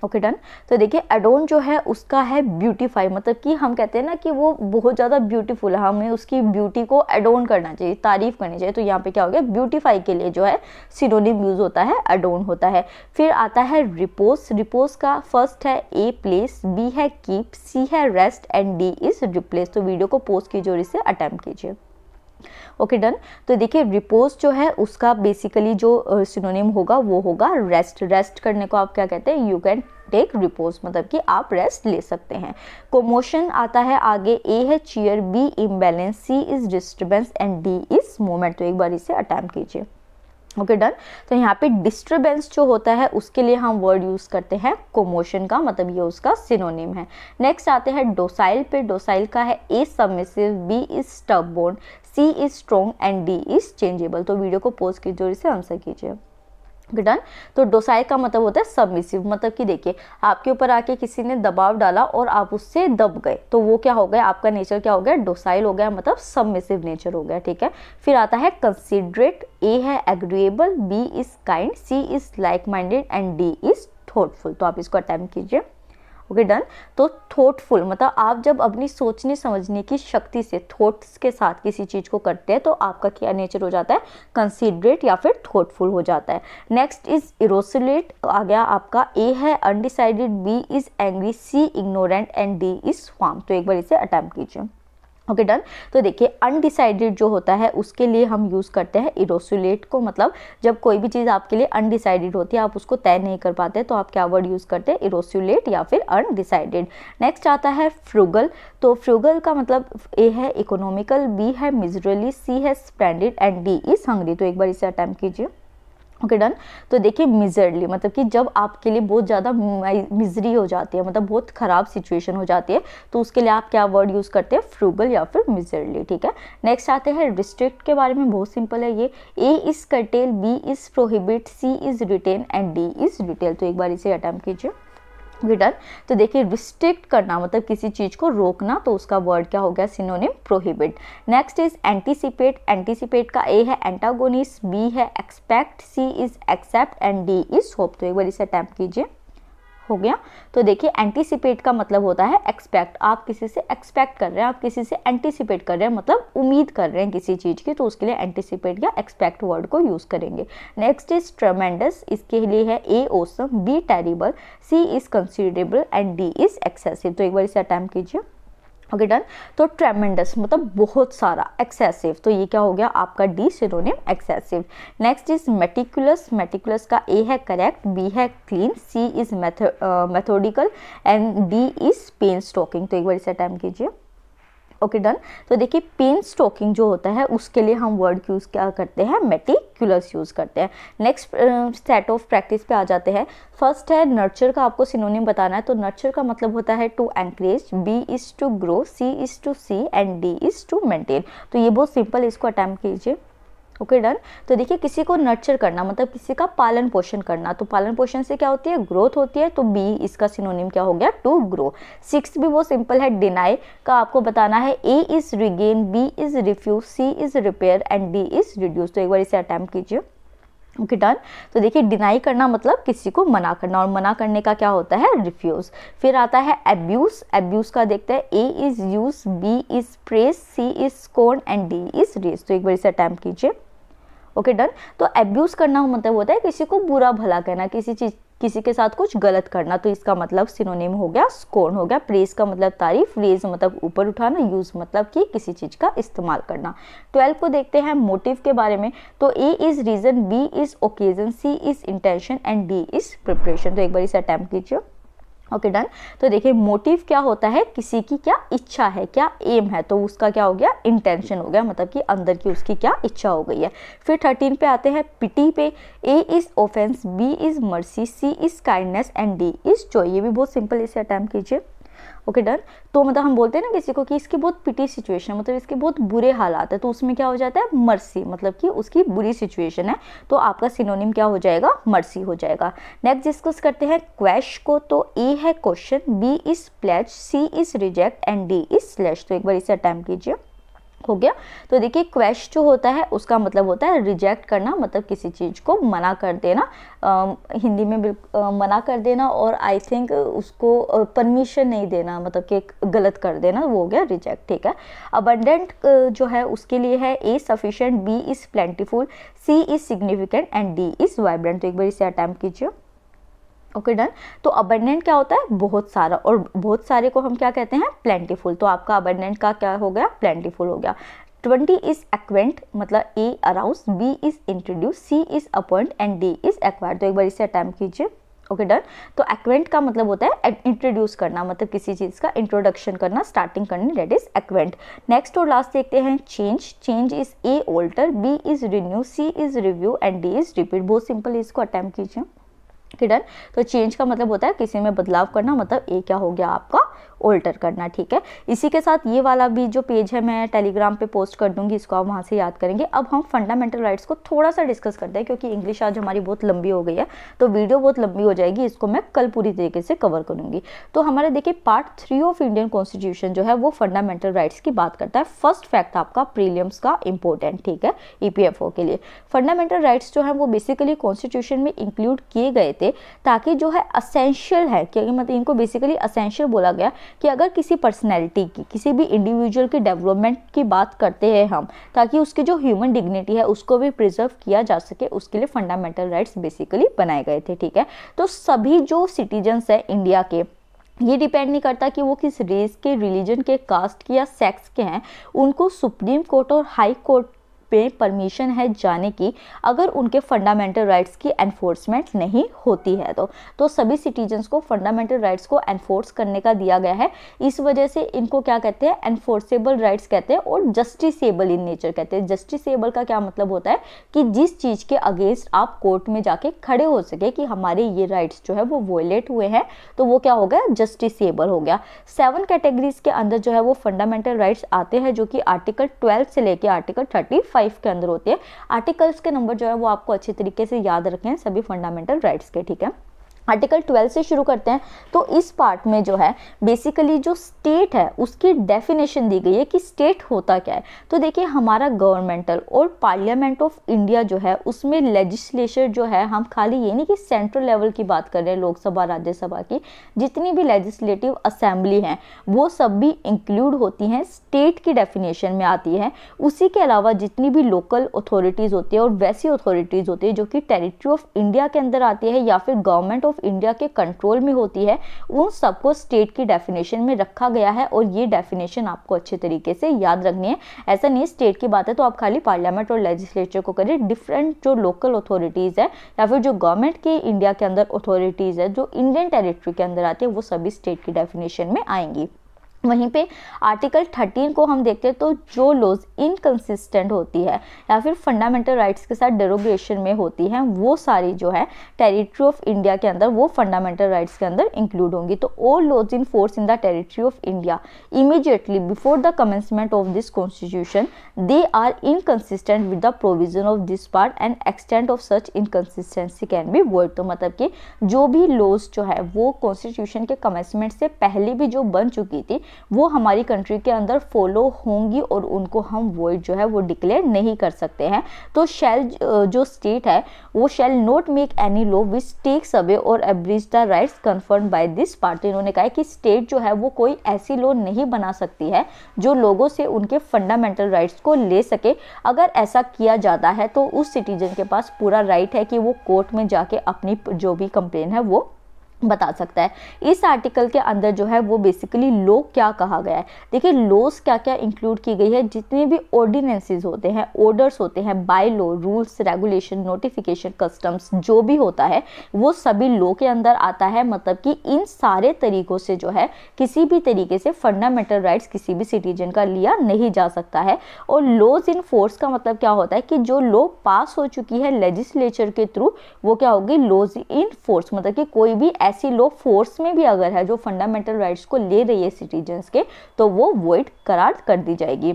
A: ओके डन तो देखिए एडोन जो है उसका है ब्यूटीफाई मतलब कि हम कहते हैं ना कि वो बहुत ज़्यादा ब्यूटीफुल है हमें उसकी ब्यूटी को एडोन करना चाहिए तारीफ़ करनी चाहिए तो यहाँ पे क्या हो गया ब्यूटीफाई के लिए जो है सिनोनिम यूज़ होता है एडोन होता है फिर आता है रिपोज रिपोज का फर्स्ट है ए प्लेस बी है कीप सी है rest and D is replace तो वीडियो को पोस्ट कीजिए और इसे अटैम्प्ट कीजिए ओके डन तो देखिए रिपोज जो है उसका बेसिकली जो सिनोनिम होगा वो होगा रेस्ट रेस्ट करने को आप क्या कहते हैं यू कैन टेक रिपोज मतलब कि आप रेस्ट ले सकते हैं कोमोशन आता है आगे ए है cheer B imbalance C is disturbance and D is moment तो एक बार इसे अटैम्प कीजिए ओके डन तो यहाँ पे डिस्टर्बेंस जो होता है उसके लिए हम वर्ड यूज़ करते हैं कोमोशन का मतलब ये उसका सिनोनिम है नेक्स्ट आते हैं डोसाइल पे डोसाइल का है A submissive B is stubborn C is strong and D is changeable तो वीडियो को पोज कीजिए और इसे आंसर कीजिए डन तो डोसाइल का मतलब होता है सबमिसिव मतलब कि देखिए आपके ऊपर आके किसी ने दबाव डाला और आप उससे दब गए तो वो क्या हो गया आपका नेचर क्या हो गया डोसाइल हो गया मतलब सबमिसिव नेचर हो गया ठीक है फिर आता है कंसिडरेट ए है agreeable B is kind C is like minded and D is thoughtful तो आप इसको अटैम्प्ट कीजिए ओके डन तो थॉटफुल मतलब आप जब अपनी सोचने समझने की शक्ति से थॉट्स के साथ किसी चीज़ को करते हैं तो आपका क्या नेचर हो जाता है कंसिडरेट या फिर थॉटफुल हो जाता है नेक्स्ट इज इरोसुलेट आ गया आपका ए है undecided B is angry C ignorant and D is firm तो एक बार इसे अटैम्प्ट कीजिए ओके डन तो देखिए अनडिसाइडेड जो होता है उसके लिए हम यूज़ करते हैं इरोसुलेट को मतलब जब कोई भी चीज़ आपके लिए अनडिसाइडेड होती है आप उसको तय नहीं कर पाते तो आप क्या वर्ड यूज़ करते हैं इरोसुलेट या फिर अनडिसाइडेड नेक्स्ट आता है फ्रूगल तो फ्रूगल का मतलब ए है इकोनॉमिकल बी है मिजरली सी है splendid and D is hungry तो एक बार इसे अटैम्प्ट कीजिए ओके okay, डन तो देखिए मिजरली मतलब कि जब आपके लिए बहुत ज़्यादा मिजरी हो जाती है मतलब बहुत ख़राब सिचुएशन हो जाती है तो उसके लिए आप क्या वर्ड यूज़ करते हैं फ्रूगल या फिर मिजरली ठीक है नेक्स्ट आते हैं रिस्ट्रिक्ट के बारे में बहुत सिंपल है ये A is curtail B is prohibit C is retain and D is retail तो एक बार इसे अटैम्प्ट कीजिए रिटर्न तो देखिए रिस्ट्रिक्ट करना मतलब किसी चीज़ को रोकना तो उसका वर्ड क्या हो गया synonym prohibit next is anticipate anticipate का ए है एंटागोनिस बी है expect C is accept and D is hope तो एक बार इसे अटैम्प्ट कीजिए हो गया तो देखिए एंटीसिपेट का मतलब होता है एक्सपेक्ट आप किसी से एक्सपेक्ट कर रहे हैं आप किसी से एंटीसिपेट कर रहे हैं मतलब उम्मीद कर रहे हैं किसी चीज़ की तो उसके लिए एंटीसिपेट या एक्सपेक्ट वर्ड को यूज़ करेंगे नेक्स्ट इज ट्रमेंडस इसके लिए है A awesome B terrible C is considerable and D is excessive तो एक बार इसे अटैम्प्ट कीजिए ओके डन तो ट्रेमेंडस मतलब बहुत सारा एक्सेसिव तो ये क्या हो गया आपका D synonym excessive next is meticulous meticulous का ए है करेक्ट बी है clean C is methodical and D is painstaking तो एक बार इसे अटैम्प कीजिए ओके डन तो देखिए पेन स्टोकिंग जो होता है उसके लिए हम वर्ड यूज़ क्या करते हैं मेटिकुलस यूज़ करते हैं नेक्स्ट सेट ऑफ प्रैक्टिस पे आ जाते हैं फर्स्ट है नर्चर का आपको सिनोनिम बताना है तो नर्चर का मतलब होता है to encourage B is to grow C is to see and D is to maintain तो ये बहुत सिंपल इसको अटैम्प्ट कीजिए ओके डन तो देखिए किसी को नर्चर करना मतलब किसी का पालन पोषण करना तो पालन पोषण से क्या होती है ग्रोथ होती है तो बी इसका सिनोनिम क्या हो गया टू ग्रो सिक्स भी वो सिंपल है डिनाई का आपको बताना है A is regain B is refuse C is repair and D is reduce तो एक बार इसे अटैम्प्ट कीजिए ओके डन तो देखिए डिनाई करना मतलब किसी को मना करना और मना करने का क्या होता है रिफ्यूज़ फिर आता है एब्यूज़ एब्यूज़ का देखते हैं A is use B is press C is con and D is race तो एक बार इसे अटैम्प्ट कीजिए ओके डन तो एब्यूज़ करना मतलब होता है किसी को बुरा भला कहना किसी चीज़ किसी के साथ कुछ गलत करना तो इसका मतलब सिनोनिम हो गया स्कोन हो गया प्रेस का मतलब तारीफ रेज मतलब ऊपर उठाना यूज़ मतलब कि किसी चीज़ का इस्तेमाल करना ट्वेल्व को देखते हैं मोटिव के बारे में तो A is reason B is occasion C is intention and D is preparation तो एक बार इसे अटैम्प्ट कीजिए ओके डन तो देखिए मोटिव क्या होता है किसी की क्या इच्छा है क्या एम है तो उसका क्या हो गया इंटेंशन हो गया मतलब कि अंदर की उसकी क्या इच्छा हो गई है फिर थर्टीन पे आते हैं पिटी पे A is offence B is mercy C is kindness and D is जो ये भी बहुत सिंपल इसे अटैम्प्ट कीजिए ओके डन तो मतलब हम बोलते हैं ना किसी को कि इसकी बहुत पिटी सिचुएशन है मतलब इसके बहुत बुरे हालात है तो उसमें क्या हो जाता है मर्सी मतलब कि उसकी बुरी सिचुएशन है तो आपका सिनोनिम क्या हो जाएगा मर्सी हो जाएगा नेक्स्ट डिस्कस करते हैं क्वैश को तो ए है question B is pledge C is reject and D is slash तो एक बार इसे अटैम्प्ट कीजिए हो गया तो देखिए क्वेश जो होता है उसका मतलब होता है रिजेक्ट करना मतलब किसी चीज़ को मना कर देना आ, हिंदी में आ, मना कर देना और आई थिंक उसको परमिशन नहीं देना मतलब कि गलत कर देना वो हो गया रिजेक्ट ठीक है अबंडेंट जो है उसके लिए है A sufficient B is plentiful C is significant and D is vibrant तो एक बार इसे अटैम्प्ट कीजिए ओके डन तो अबंडेंट क्या होता है बहुत सारा और बहुत सारे को हम क्या कहते हैं प्लेंटीफुल तो आपका अबंडेंट का क्या हो गया प्लेंटीफुल हो गया ट्वेंटी इज एक्वेंट मतलब A announce B is introduce C is appoint and D is acquired तो एक बार इसे अटैम्प कीजिए ओके डन तो एक्वेंट का मतलब होता है इंट्रोड्यूस करना मतलब किसी चीज़ का इंट्रोडक्शन करना स्टार्टिंग करनी डेट इज एक्वेंट नेक्स्ट और लास्ट देखते हैं change change is A alter B is renew C is review and D is repeat बहुत सिंपल इसको अटैम्प कीजिए डन तो चेंज का मतलब होता है किसी में बदलाव करना मतलब ए क्या हो गया आपका ऑल्टर करना ठीक है इसी के साथ ये वाला भी जो पेज है मैं टेलीग्राम पे पोस्ट कर दूंगी इसको आप वहाँ से याद करेंगे अब हम फंडामेंटल राइट्स को थोड़ा सा डिस्कस करते हैं क्योंकि इंग्लिश आज हमारी बहुत लंबी हो गई है तो वीडियो बहुत लंबी हो जाएगी इसको मैं कल पूरी तरीके से कवर करूँगी तो हमारे देखिए part three of Indian constitution जो है वो फंडामेंटल राइट्स की बात करता है फर्स्ट फैक्ट आपका प्रीलियम्स का इंपॉर्टेंट ठीक है ई e के लिए फंडामेंटल राइट्स जो है वो बेसिकली कॉन्स्टिट्यूशन में इंक्लूड किए गए थे ताकि जो है असेंशियल है क्योंकि मतलब इनको बेसिकली असेंशियल बोला गया कि अगर किसी पर्सनैलिटी की किसी भी इंडिविजुअल की डेवलपमेंट की बात करते हैं हम ताकि उसकी जो ह्यूमन डिग्निटी है उसको भी प्रिजर्व किया जा सके उसके लिए फंडामेंटल राइट्स बेसिकली बनाए गए थे ठीक है तो सभी जो सिटीजन्स हैं इंडिया के ये डिपेंड नहीं करता कि वो किस रेस के रिलीजन के कास्ट के या सेक्स के हैं उनको सुप्रीम कोर्ट और हाई कोर्ट पे परमिशन है जाने की अगर उनके फंडामेंटल राइट्स की एनफोर्समेंट नहीं होती है तो तो सभी सिटीजन्स को फंडामेंटल राइट्स को एनफोर्स करने का दिया गया है इस वजह से इनको क्या कहते हैं एनफोर्सेबल राइट्स कहते हैं और जस्टिसेबल इन नेचर कहते हैं जस्टिसेबल का क्या मतलब होता है कि जिस चीज़ के अगेंस्ट आप कोर्ट में जाके खड़े हो सके कि हमारे ये राइट्स जो है वो वोलेट हुए हैं तो वो क्या हो गया जस्टिसेबल हो गया सेवन कैटेगरीज के अंदर जो है वो फंडामेंटल राइट्स आते हैं जो कि आर्टिकल ट्वेल्व से लेकर आर्टिकल थर्टी फाइव के अंदर होती है आर्टिकल्स के नंबर जो है वो आपको अच्छे तरीके से याद रखें सभी फंडामेंटल राइट्स के ठीक है आर्टिकल 12 से शुरू करते हैं तो इस पार्ट में जो है बेसिकली जो स्टेट है उसकी डेफिनेशन दी गई है कि स्टेट होता क्या है तो देखिए हमारा गवर्नमेंटल और पार्लियामेंट ऑफ इंडिया जो है उसमें लेजिस्लेचर जो है हम खाली ये नहीं कि सेंट्रल लेवल की बात कर रहे हैं लोकसभा राज्यसभा की जितनी भी लेजिस्लेटिव असेंबली हैं वो सब भी इंक्लूड होती हैं स्टेट की डेफिनेशन में आती है उसी के अलावा जितनी भी लोकल अथॉरिटीज़ होती है और वैसी अथॉरिटीज़ होती है जो कि टेरिटरी ऑफ इंडिया के अंदर आती है या फिर गवर्नमेंट ऑफ सिर्फ इंडिया के कंट्रोल में होती है उन सबको स्टेट की डेफिनेशन में रखा गया है और ये डेफिनेशन आपको अच्छे तरीके से याद रखनी है ऐसा नहीं स्टेट की बात है तो आप खाली पार्लियामेंट और लेजिस्लेचर को करिए डिफरेंट जो लोकल अथॉरिटीज़ है या फिर जो गवर्नमेंट के इंडिया के अंदर अथॉरिटीज़ है जो इंडियन टेरिटरी के अंदर आती है वो सभी स्टेट की डेफिनेशन में आएंगी वहीं पे आर्टिकल 13 को हम देखते हैं तो जो लॉज इनकन्सिस्टेंट होती है या फिर फंडामेंटल राइट्स के साथ डेरोगेशन में होती है वो सारी जो है टेरिटरी ऑफ इंडिया के अंदर वो फंडामेंटल राइट्स के अंदर इंक्लूड होंगी तो all laws in force in the territory of India immediately before the commencement of this constitution they are inconsistent with the provision of this part and extent of such inconsistency can be void तो मतलब कि जो भी laws जो है वो constitution के commencement से पहले भी जो बन चुकी थी वो हमारी कंट्री के अंदर फॉलो होंगी और उनको हम वोट जो है वो डिक्लेयर नहीं कर सकते हैं तो शेल जो स्टेट है वो shall not make any law which takes away और abridge the rights conferred by this part इन्होंने कहा कि स्टेट जो है वो कोई ऐसी लॉ नहीं बना सकती है जो लोगों से उनके फंडामेंटल राइट्स को ले सके अगर ऐसा किया जाता है तो उस सिटीजन के पास पूरा राइट है कि वो कोर्ट में जाके अपनी जो भी कंप्लेन है वो बता सकता है इस आर्टिकल के अंदर जो है वो बेसिकली लो क्या कहा गया है देखिए लॉस क्या क्या इंक्लूड की गई है जितने भी ऑर्डिनेंसेज होते हैं ऑर्डर्स होते हैं bylaws rules regulation notification customs जो भी होता है वो सभी लो के अंदर आता है मतलब कि इन सारे तरीक़ों से जो है किसी भी तरीके से फंडामेंटल राइट्स किसी भी सिटीजन का लिया नहीं जा सकता है और लॉज इन फोर्स का मतलब क्या होता है कि जो लो पास हो चुकी है लेजिस्लेचर के थ्रू वो क्या होगी लॉज इन फोर्स मतलब कि कोई भी ऐसी लो फोर्स में भी अगर है जो फंडामेंटल राइट्स को ले रही है सिटीजन्स के तो वो वॉइड करार कर दी जाएगी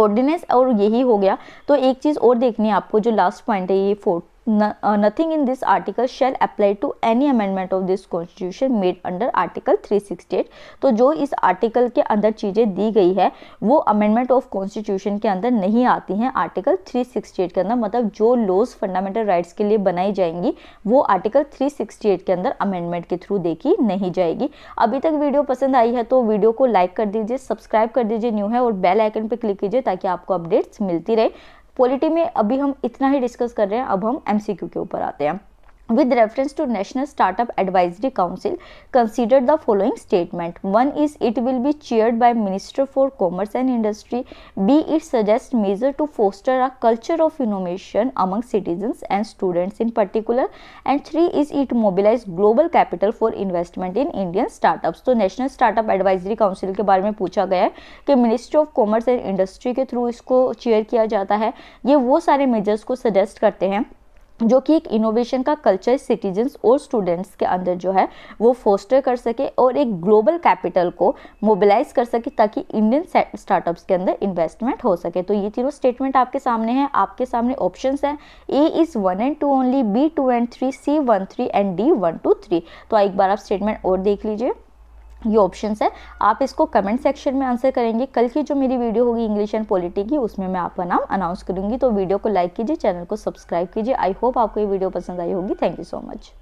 A: ऑर्डिनेंस और यही हो गया तो एक चीज़ और देखनी है आपको जो लास्ट पॉइंट है ये fourth no, uh, nothing in this article shall apply to any amendment of this constitution made under article 368 तो जो इस आर्टिकल के अंदर चीज़ें दी गई है वो अमेंडमेंट ऑफ कॉन्स्टिट्यूशन के अंदर नहीं आती हैं आर्टिकल 368 के अंदर मतलब जो लॉज फंडामेंटल राइट्स के लिए बनाई जाएंगी वो आर्टिकल 368 के अंदर अमेंडमेंट के थ्रू देखी नहीं जाएगी अभी तक वीडियो पसंद आई है तो वीडियो को लाइक कर दीजिए सब्सक्राइब कर दीजिए न्यू है और बेल आइकन पर क्लिक कीजिए ताकि आपको अपडेट्स मिलती रहे पॉलिटी में अभी हम इतना ही डिस्कस कर रहे हैं अब हम एम के ऊपर आते हैं with reference to national startup advisory council consider the following statement one is it will be chaired by minister for commerce and industry b it suggests measure to foster a culture of innovation among citizens and students in particular and three is it mobilize global capital for investment in indian startups तो national startup advisory council के बारे में पूछा गया है कि ministry of commerce and industry के through इसको चेयर किया जाता है ये वो सारे मेजर्स को सजेस्ट करते हैं जो कि एक इनोवेशन का कल्चर सिटीजन्स और स्टूडेंट्स के अंदर जो है वो फोस्टर कर सके और एक ग्लोबल कैपिटल को मोबिलाइज कर सके ताकि इंडियन स्टार्टअप्स के अंदर इन्वेस्टमेंट हो सके तो ये तीनों स्टेटमेंट आपके सामने हैं आपके सामने ऑप्शंस हैं A is one and two only B two and three C one three and D one two three तो एक बार आप स्टेटमेंट और देख लीजिए ये ऑप्शंस है आप इसको कमेंट सेक्शन में आंसर करेंगे कल की जो मेरी वीडियो होगी इंग्लिश एंड पॉलिटी की उसमें मैं आपका नाम अनाउंस करूंगी तो वीडियो को लाइक कीजिए चैनल को सब्सक्राइब कीजिए आई होप आपको ये वीडियो पसंद आई होगी थैंक यू सो मच